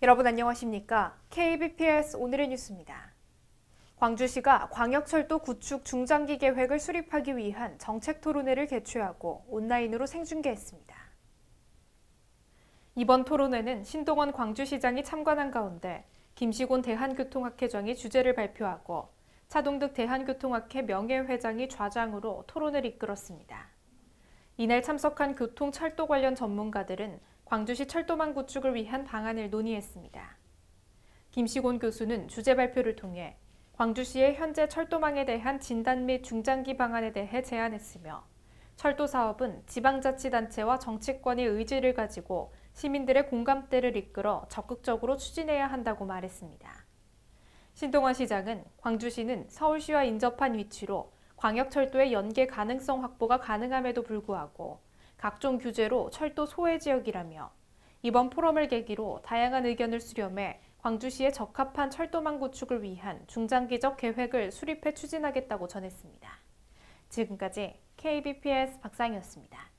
여러분 안녕하십니까? KBPS 오늘의 뉴스입니다. 광주시가 광역철도 구축 중장기 계획을 수립하기 위한 정책 토론회를 개최하고 온라인으로 생중계했습니다. 이번 토론회는 신동원 광주시장이 참관한 가운데 김시곤 대한교통학회장이 주제를 발표하고 차동득 대한교통학회 명예회장이 좌장으로 토론을 이끌었습니다. 이날 참석한 교통 철도 관련 전문가들은 광주시 철도망 구축을 위한 방안을 논의했습니다. 김시곤 교수는 주제 발표를 통해 광주시의 현재 철도망에 대한 진단 및 중장기 방안에 대해 제안했으며 철도 사업은 지방자치단체와 정치권의 의지를 가지고 시민들의 공감대를 이끌어 적극적으로 추진해야 한다고 말했습니다. 신동원 시장은 광주시는 서울시와 인접한 위치로 광역철도의 연계 가능성 확보가 가능함에도 불구하고 각종 규제로 철도 소외 지역이라며 이번 포럼을 계기로 다양한 의견을 수렴해 광주시에 적합한 철도망 구축을 위한 중장기적 계획을 수립해 추진하겠다고 전했습니다. 지금까지 KBPS 박상이었습니다.